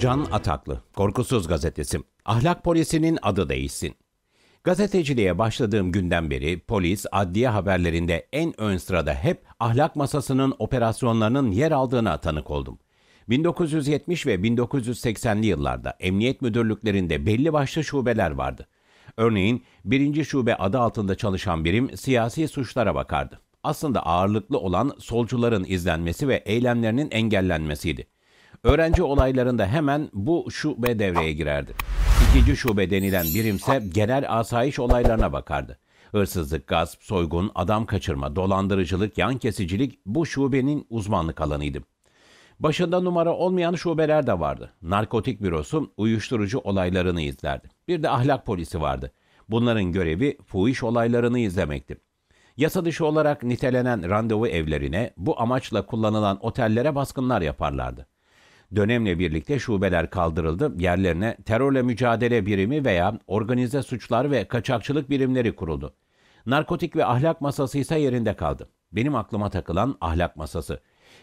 Can Ataklı, Korkusuz Gazetesi. Ahlak polisinin adı değişsin. Gazeteciliğe başladığım günden beri polis, adliye haberlerinde en ön sırada hep ahlak masasının operasyonlarının yer aldığına tanık oldum. 1970 ve 1980'li yıllarda emniyet müdürlüklerinde belli başlı şubeler vardı. Örneğin 1. şube adı altında çalışan birim siyasi suçlara bakardı. Aslında ağırlıklı olan solcuların izlenmesi ve eylemlerinin engellenmesiydi. Öğrenci olaylarında hemen bu şube devreye girerdi. İkinci şube denilen birimse genel asayiş olaylarına bakardı. Hırsızlık, gasp, soygun, adam kaçırma, dolandırıcılık, yan kesicilik bu şubenin uzmanlık alanıydı. Başında numara olmayan şubeler de vardı. Narkotik bürosu uyuşturucu olaylarını izlerdi. Bir de ahlak polisi vardı. Bunların görevi fuhiş olaylarını izlemekti. Yasa dışı olarak nitelenen randevu evlerine, bu amaçla kullanılan otellere baskınlar yaparlardı. Dönemle birlikte şubeler kaldırıldı, yerlerine terörle mücadele birimi veya organize suçlar ve kaçakçılık birimleri kuruldu. Narkotik ve ahlak masası ise yerinde kaldı. Benim aklıma takılan ahlak masası.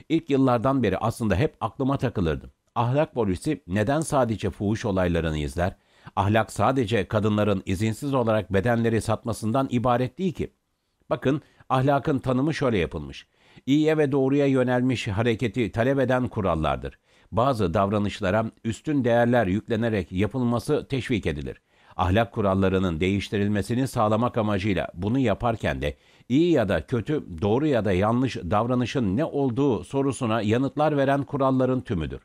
İlk yıllardan beri aslında hep aklıma takılırdım. Ahlak polisi neden sadece fuhuş olaylarını izler? Ahlak sadece kadınların izinsiz olarak bedenleri satmasından ibaret değil ki. Bakın ahlakın tanımı şöyle yapılmış. İyiye ve doğruya yönelmiş hareketi talep eden kurallardır bazı davranışlara üstün değerler yüklenerek yapılması teşvik edilir. Ahlak kurallarının değiştirilmesini sağlamak amacıyla bunu yaparken de iyi ya da kötü, doğru ya da yanlış davranışın ne olduğu sorusuna yanıtlar veren kuralların tümüdür.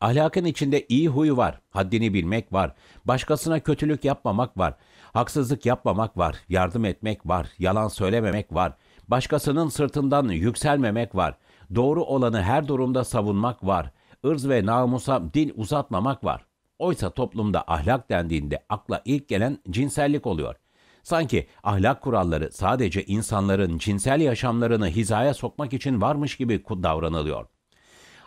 Ahlakın içinde iyi huy var, haddini bilmek var, başkasına kötülük yapmamak var, haksızlık yapmamak var, yardım etmek var, yalan söylememek var, başkasının sırtından yükselmemek var, doğru olanı her durumda savunmak var, ırz ve namusa dil uzatmamak var. Oysa toplumda ahlak dendiğinde akla ilk gelen cinsellik oluyor. Sanki ahlak kuralları sadece insanların cinsel yaşamlarını hizaya sokmak için varmış gibi davranılıyor.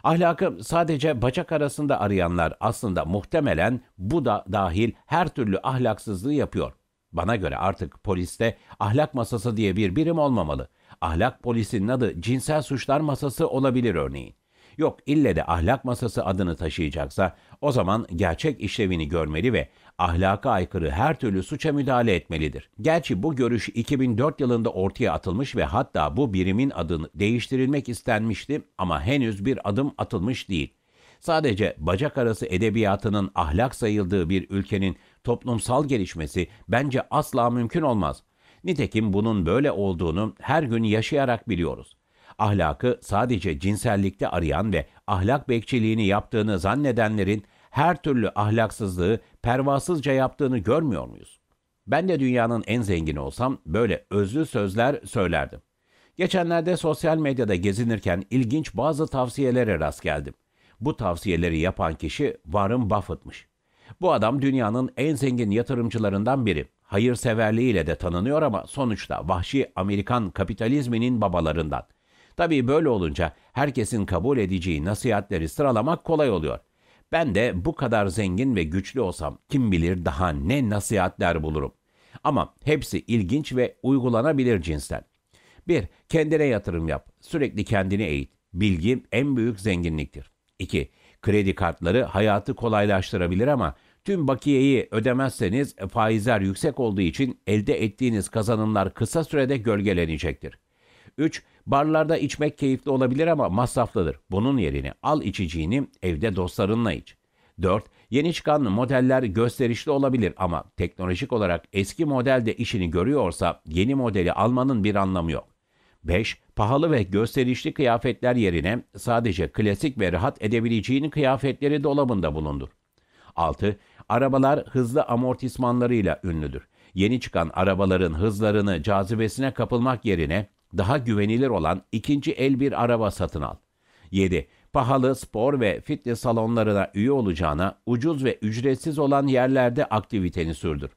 Ahlakı sadece bacak arasında arayanlar aslında muhtemelen bu da dahil her türlü ahlaksızlığı yapıyor. Bana göre artık poliste ahlak masası diye bir birim olmamalı. Ahlak polisinin adı cinsel suçlar masası olabilir örneğin. Yok ille de ahlak masası adını taşıyacaksa o zaman gerçek işlevini görmeli ve ahlaka aykırı her türlü suça müdahale etmelidir. Gerçi bu görüş 2004 yılında ortaya atılmış ve hatta bu birimin adını değiştirilmek istenmişti ama henüz bir adım atılmış değil. Sadece bacak arası edebiyatının ahlak sayıldığı bir ülkenin toplumsal gelişmesi bence asla mümkün olmaz. Nitekim bunun böyle olduğunu her gün yaşayarak biliyoruz. Ahlakı sadece cinsellikte arayan ve ahlak bekçiliğini yaptığını zannedenlerin her türlü ahlaksızlığı pervasızca yaptığını görmüyor muyuz? Ben de dünyanın en zengini olsam böyle özlü sözler söylerdim. Geçenlerde sosyal medyada gezinirken ilginç bazı tavsiyelere rast geldim. Bu tavsiyeleri yapan kişi Warren Buffett'mış. Bu adam dünyanın en zengin yatırımcılarından biri. Hayırseverliğiyle de tanınıyor ama sonuçta vahşi Amerikan kapitalizminin babalarından. Tabii böyle olunca herkesin kabul edeceği nasihatleri sıralamak kolay oluyor. Ben de bu kadar zengin ve güçlü olsam kim bilir daha ne nasihatler bulurum. Ama hepsi ilginç ve uygulanabilir cinsten. 1. Kendine yatırım yap. Sürekli kendini eğit. Bilgi en büyük zenginliktir. 2. Kredi kartları hayatı kolaylaştırabilir ama tüm bakiyeyi ödemezseniz faizler yüksek olduğu için elde ettiğiniz kazanımlar kısa sürede gölgelenecektir. 3. Barlarda içmek keyifli olabilir ama masraflıdır. Bunun yerine al içeceğini evde dostlarınla iç. 4. Yeni çıkan modeller gösterişli olabilir ama teknolojik olarak eski modelde işini görüyorsa yeni modeli almanın bir anlamı yok. 5. Pahalı ve gösterişli kıyafetler yerine sadece klasik ve rahat edebileceğin kıyafetleri dolabında bulundur. 6. Arabalar hızlı amortismanlarıyla ünlüdür. Yeni çıkan arabaların hızlarını cazibesine kapılmak yerine daha güvenilir olan ikinci el bir araba satın al. 7. Pahalı spor ve fitness salonlarına üye olacağına ucuz ve ücretsiz olan yerlerde aktiviteni sürdür.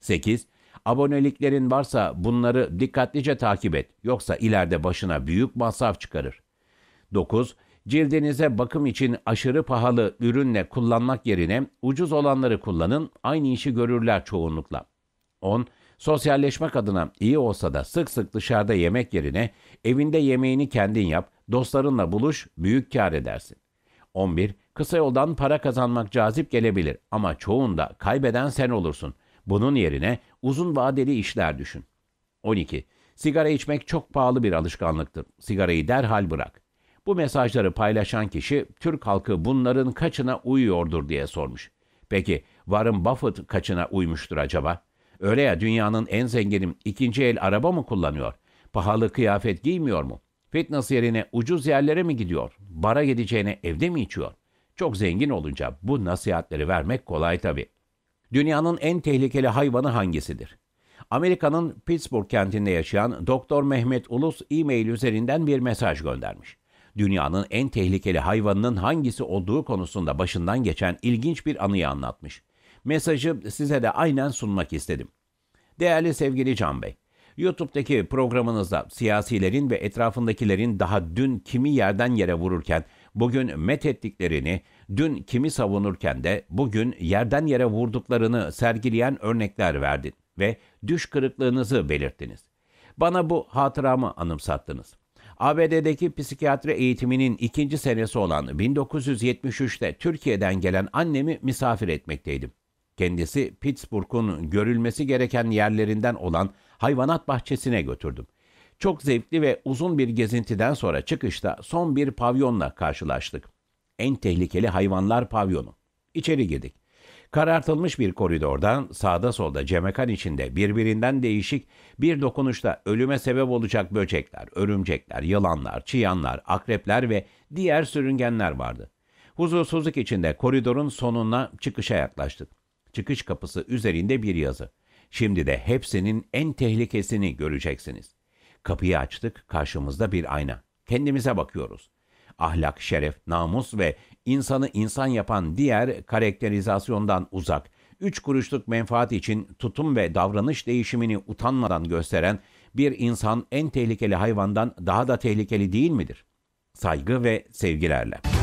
8. Aboneliklerin varsa bunları dikkatlice takip et. Yoksa ileride başına büyük masraf çıkarır. 9. Cildinize bakım için aşırı pahalı ürünle kullanmak yerine ucuz olanları kullanın. Aynı işi görürler çoğunlukla. 10. Sosyalleşmek adına iyi olsa da sık sık dışarıda yemek yerine evinde yemeğini kendin yap, dostlarınla buluş, büyük kar edersin. 11. Kısa yoldan para kazanmak cazip gelebilir ama çoğunda kaybeden sen olursun. Bunun yerine uzun vadeli işler düşün. 12. Sigara içmek çok pahalı bir alışkanlıktır. Sigarayı derhal bırak. Bu mesajları paylaşan kişi Türk halkı bunların kaçına uyuyordur diye sormuş. Peki Warren Buffett kaçına uymuştur acaba? Öyle ya dünyanın en zenginim ikinci el araba mı kullanıyor? Pahalı kıyafet giymiyor mu? Fitness yerine ucuz yerlere mi gidiyor? Bara gideceğine evde mi içiyor? Çok zengin olunca bu nasihatleri vermek kolay tabii. Dünyanın en tehlikeli hayvanı hangisidir? Amerika'nın Pittsburgh kentinde yaşayan Doktor Mehmet Ulus e-mail üzerinden bir mesaj göndermiş. Dünyanın en tehlikeli hayvanının hangisi olduğu konusunda başından geçen ilginç bir anıyı anlatmış. Mesajı size de aynen sunmak istedim. Değerli sevgili Can Bey, YouTube'daki programınızda siyasilerin ve etrafındakilerin daha dün kimi yerden yere vururken, bugün met ettiklerini, dün kimi savunurken de bugün yerden yere vurduklarını sergileyen örnekler verdin ve düş kırıklığınızı belirttiniz. Bana bu hatıramı anımsattınız. ABD'deki psikiyatri eğitiminin ikinci senesi olan 1973'te Türkiye'den gelen annemi misafir etmekteydim. Kendisi Pittsburgh'un görülmesi gereken yerlerinden olan hayvanat bahçesine götürdüm. Çok zevkli ve uzun bir gezintiden sonra çıkışta son bir pavyonla karşılaştık. En tehlikeli hayvanlar pavyonu. İçeri girdik. Karartılmış bir koridordan sağda solda cemekan içinde birbirinden değişik bir dokunuşta ölüme sebep olacak böcekler, örümcekler, yılanlar, çıyanlar, akrepler ve diğer sürüngenler vardı. Huzursuzluk içinde koridorun sonuna çıkışa yaklaştık çıkış kapısı üzerinde bir yazı. Şimdi de hepsinin en tehlikesini göreceksiniz. Kapıyı açtık, karşımızda bir ayna. Kendimize bakıyoruz. Ahlak, şeref, namus ve insanı insan yapan diğer karakterizasyondan uzak, üç kuruşluk menfaat için tutum ve davranış değişimini utanmadan gösteren bir insan en tehlikeli hayvandan daha da tehlikeli değil midir? Saygı ve sevgilerle.